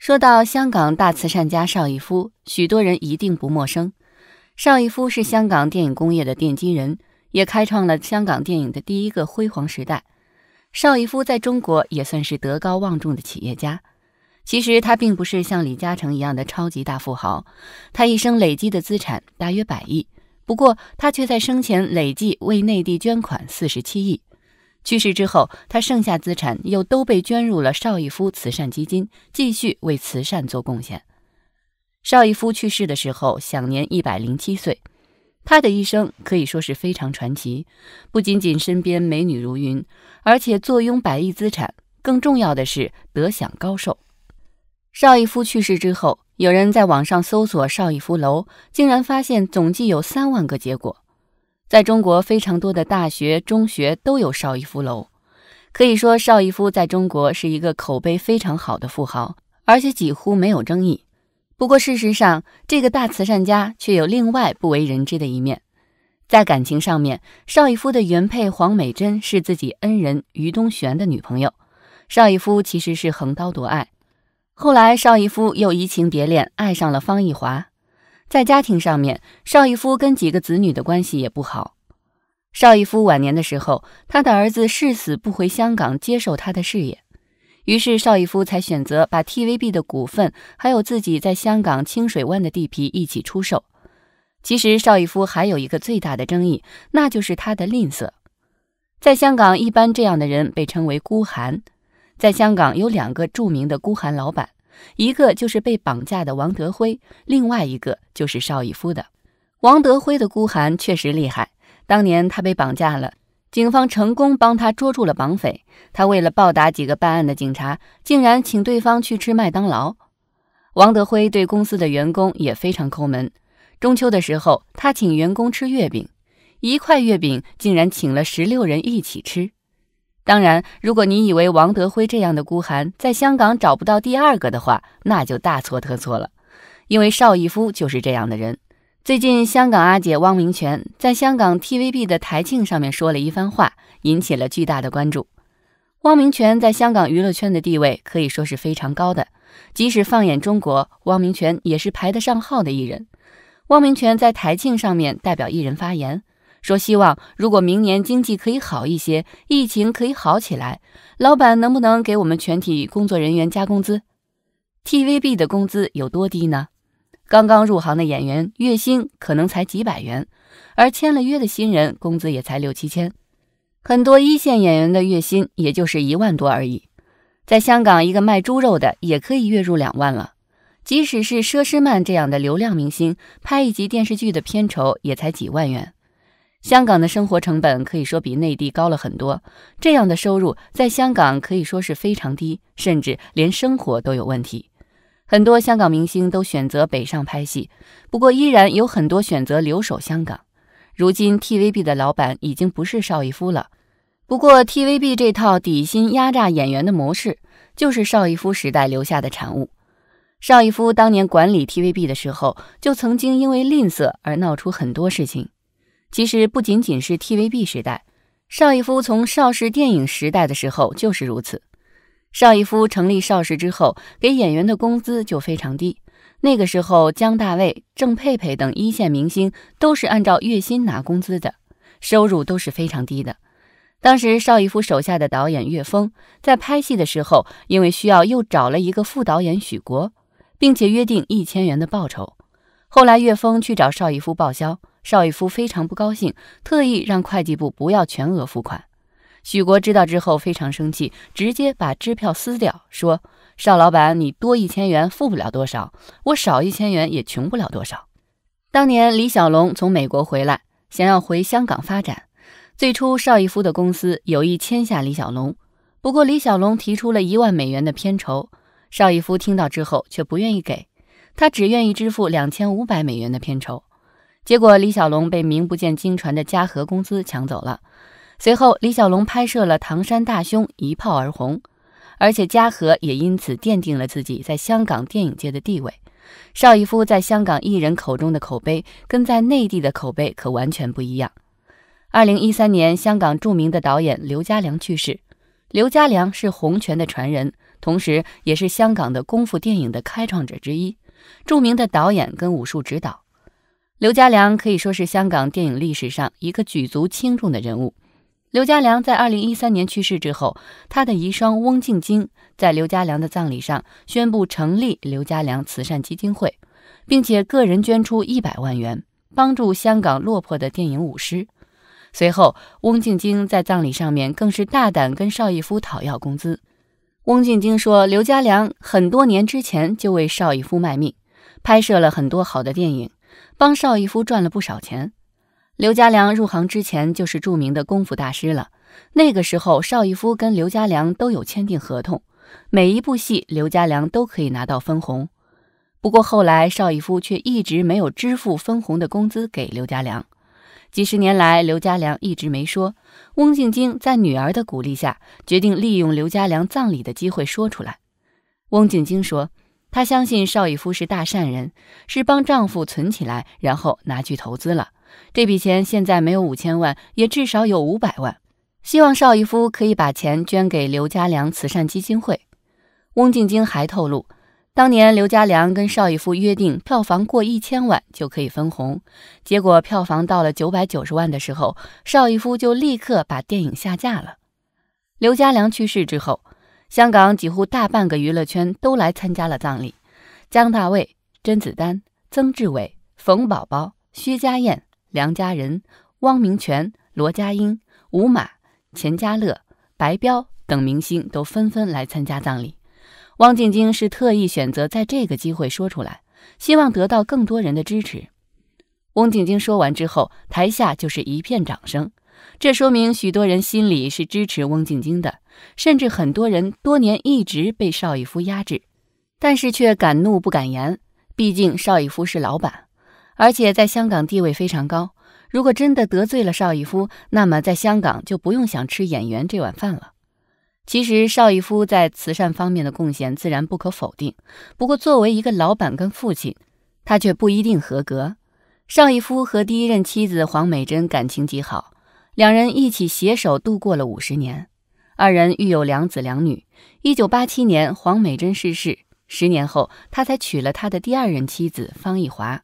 说到香港大慈善家邵逸夫，许多人一定不陌生。邵逸夫是香港电影工业的奠基人，也开创了香港电影的第一个辉煌时代。邵逸夫在中国也算是德高望重的企业家。其实他并不是像李嘉诚一样的超级大富豪，他一生累积的资产大约百亿，不过他却在生前累计为内地捐款四十七亿。去世之后，他剩下资产又都被捐入了邵逸夫慈善基金，继续为慈善做贡献。邵逸夫去世的时候，享年一百零七岁。他的一生可以说是非常传奇，不仅仅身边美女如云，而且坐拥百亿资产，更重要的是得享高寿。邵逸夫去世之后，有人在网上搜索“邵逸夫楼”，竟然发现总计有三万个结果。在中国，非常多的大学、中学都有邵逸夫楼。可以说，邵逸夫在中国是一个口碑非常好的富豪，而且几乎没有争议。不过，事实上，这个大慈善家却有另外不为人知的一面。在感情上面，邵逸夫的原配黄美珍是自己恩人于东玄的女朋友，邵逸夫其实是横刀夺爱。后来，邵逸夫又移情别恋，爱上了方逸华。在家庭上面，邵逸夫跟几个子女的关系也不好。邵逸夫晚年的时候，他的儿子誓死不回香港接受他的事业，于是邵逸夫才选择把 TVB 的股份还有自己在香港清水湾的地皮一起出售。其实邵逸夫还有一个最大的争议，那就是他的吝啬。在香港，一般这样的人被称为孤寒。在香港有两个著名的孤寒老板。一个就是被绑架的王德辉，另外一个就是邵逸夫的。王德辉的孤寒确实厉害，当年他被绑架了，警方成功帮他捉住了绑匪。他为了报答几个办案的警察，竟然请对方去吃麦当劳。王德辉对公司的员工也非常抠门。中秋的时候，他请员工吃月饼，一块月饼竟然请了十六人一起吃。当然，如果你以为王德辉这样的孤寒在香港找不到第二个的话，那就大错特错了。因为邵逸夫就是这样的人。最近，香港阿姐汪明荃在香港 TVB 的台庆上面说了一番话，引起了巨大的关注。汪明荃在香港娱乐圈的地位可以说是非常高的，即使放眼中国，汪明荃也是排得上号的艺人。汪明荃在台庆上面代表艺人发言。说希望，如果明年经济可以好一些，疫情可以好起来，老板能不能给我们全体工作人员加工资？TVB 的工资有多低呢？刚刚入行的演员月薪可能才几百元，而签了约的新人工资也才六七千，很多一线演员的月薪也就是一万多而已。在香港，一个卖猪肉的也可以月入两万了。即使是佘诗曼这样的流量明星，拍一集电视剧的片酬也才几万元。香港的生活成本可以说比内地高了很多，这样的收入在香港可以说是非常低，甚至连生活都有问题。很多香港明星都选择北上拍戏，不过依然有很多选择留守香港。如今 TVB 的老板已经不是邵逸夫了，不过 TVB 这套底薪压榨演员的模式就是邵逸夫时代留下的产物。邵逸夫当年管理 TVB 的时候，就曾经因为吝啬而闹出很多事情。其实不仅仅是 TVB 时代，邵逸夫从邵氏电影时代的时候就是如此。邵逸夫成立邵氏之后，给演员的工资就非常低。那个时候，姜大卫、郑佩佩等一线明星都是按照月薪拿工资的，收入都是非常低的。当时，邵逸夫手下的导演岳峰在拍戏的时候，因为需要又找了一个副导演许国，并且约定一千元的报酬。后来，岳峰去找邵逸夫报销。邵逸夫非常不高兴，特意让会计部不要全额付款。许国知道之后非常生气，直接把支票撕掉，说：“邵老板，你多一千元付不了多少，我少一千元也穷不了多少。”当年李小龙从美国回来，想要回香港发展。最初邵逸夫的公司有意签下李小龙，不过李小龙提出了一万美元的片酬，邵逸夫听到之后却不愿意给，他只愿意支付两千五百美元的片酬。结果李小龙被名不见经传的嘉禾公司抢走了。随后，李小龙拍摄了《唐山大兄》，一炮而红，而且嘉禾也因此奠定了自己在香港电影界的地位。邵逸夫在香港艺人口中的口碑跟在内地的口碑可完全不一样。二零一三年，香港著名的导演刘家良去世。刘家良是洪拳的传人，同时也是香港的功夫电影的开创者之一，著名的导演跟武术指导。刘家良可以说是香港电影历史上一个举足轻重的人物。刘家良在二零一三年去世之后，他的遗孀翁静晶在刘家良的葬礼上宣布成立刘家良慈善基金会，并且个人捐出一百万元帮助香港落魄的电影舞狮。随后，翁静晶在葬礼上面更是大胆跟邵逸夫讨要工资。翁静晶说：“刘家良很多年之前就为邵逸夫卖命，拍摄了很多好的电影。”帮邵逸夫赚了不少钱。刘家良入行之前就是著名的功夫大师了。那个时候，邵逸夫跟刘家良都有签订合同，每一部戏刘家良都可以拿到分红。不过后来，邵逸夫却一直没有支付分红的工资给刘家良。几十年来，刘家良一直没说。翁静晶在女儿的鼓励下，决定利用刘家良葬礼的机会说出来。翁静晶说。她相信邵逸夫是大善人，是帮丈夫存起来，然后拿去投资了。这笔钱现在没有五千万，也至少有五百万。希望邵逸夫可以把钱捐给刘家良慈善基金会。翁静晶还透露，当年刘家良跟邵逸夫约定，票房过一千万就可以分红。结果票房到了九百九十万的时候，邵逸夫就立刻把电影下架了。刘家良去世之后。香港几乎大半个娱乐圈都来参加了葬礼，姜大卫、甄子丹、曾志伟、冯宝宝、薛家燕、梁家仁、汪明荃、罗家英、吴马、钱嘉乐、白彪等明星都纷纷来参加葬礼。汪静晶是特意选择在这个机会说出来，希望得到更多人的支持。汪静晶说完之后，台下就是一片掌声。这说明许多人心里是支持翁静晶的，甚至很多人多年一直被邵逸夫压制，但是却敢怒不敢言。毕竟邵逸夫是老板，而且在香港地位非常高。如果真的得罪了邵逸夫，那么在香港就不用想吃演员这碗饭了。其实邵逸夫在慈善方面的贡献自然不可否定，不过作为一个老板跟父亲，他却不一定合格。邵逸夫和第一任妻子黄美珍感情极好。两人一起携手度过了五十年，二人育有两子两女。一九八七年，黄美珍逝世，十年后他才娶了他的第二任妻子方逸华。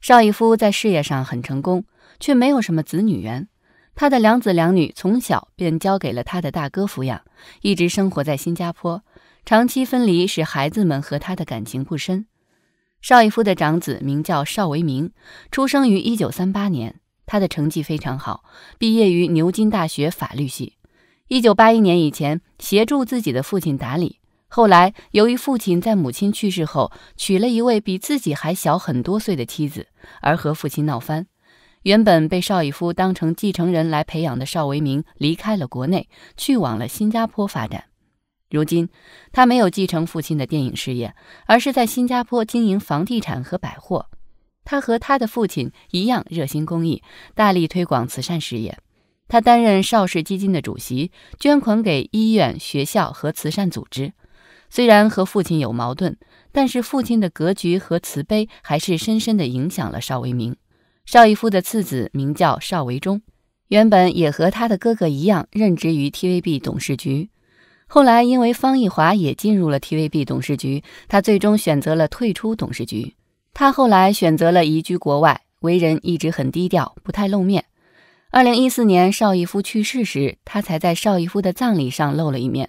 邵逸夫在事业上很成功，却没有什么子女缘。他的两子两女从小便交给了他的大哥抚养，一直生活在新加坡，长期分离使孩子们和他的感情不深。邵逸夫的长子名叫邵维明，出生于一九三八年。他的成绩非常好，毕业于牛津大学法律系。一九八一年以前，协助自己的父亲打理。后来，由于父亲在母亲去世后娶了一位比自己还小很多岁的妻子，而和父亲闹翻。原本被邵逸夫当成继承人来培养的邵维明，离开了国内，去往了新加坡发展。如今，他没有继承父亲的电影事业，而是在新加坡经营房地产和百货。他和他的父亲一样热心公益，大力推广慈善事业。他担任邵氏基金的主席，捐款给医院、学校和慈善组织。虽然和父亲有矛盾，但是父亲的格局和慈悲还是深深的影响了邵维明。邵逸夫的次子名叫邵维忠，原本也和他的哥哥一样任职于 TVB 董事局，后来因为方逸华也进入了 TVB 董事局，他最终选择了退出董事局。他后来选择了移居国外，为人一直很低调，不太露面。二零一四年邵逸夫去世时，他才在邵逸夫的葬礼上露了一面。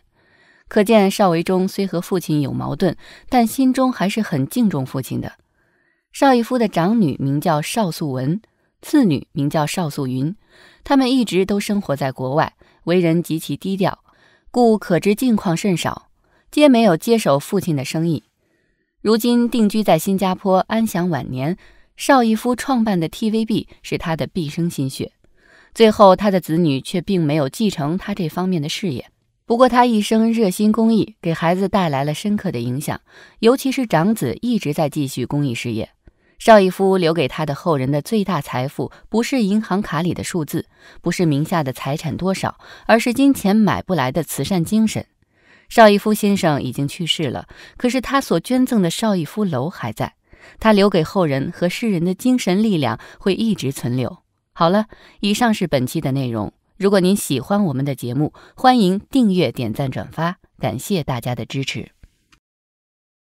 可见邵维忠虽和父亲有矛盾，但心中还是很敬重父亲的。邵逸夫的长女名叫邵素文，次女名叫邵素云，他们一直都生活在国外，为人极其低调，故可知近况甚少，皆没有接手父亲的生意。如今定居在新加坡，安享晚年。邵逸夫创办的 TVB 是他的毕生心血，最后他的子女却并没有继承他这方面的事业。不过他一生热心公益，给孩子带来了深刻的影响，尤其是长子一直在继续公益事业。邵逸夫留给他的后人的最大财富，不是银行卡里的数字，不是名下的财产多少，而是金钱买不来的慈善精神。邵逸夫先生已经去世了，可是他所捐赠的邵逸夫楼还在，他留给后人和世人的精神力量会一直存留。好了，以上是本期的内容。如果您喜欢我们的节目，欢迎订阅、点赞、转发，感谢大家的支持。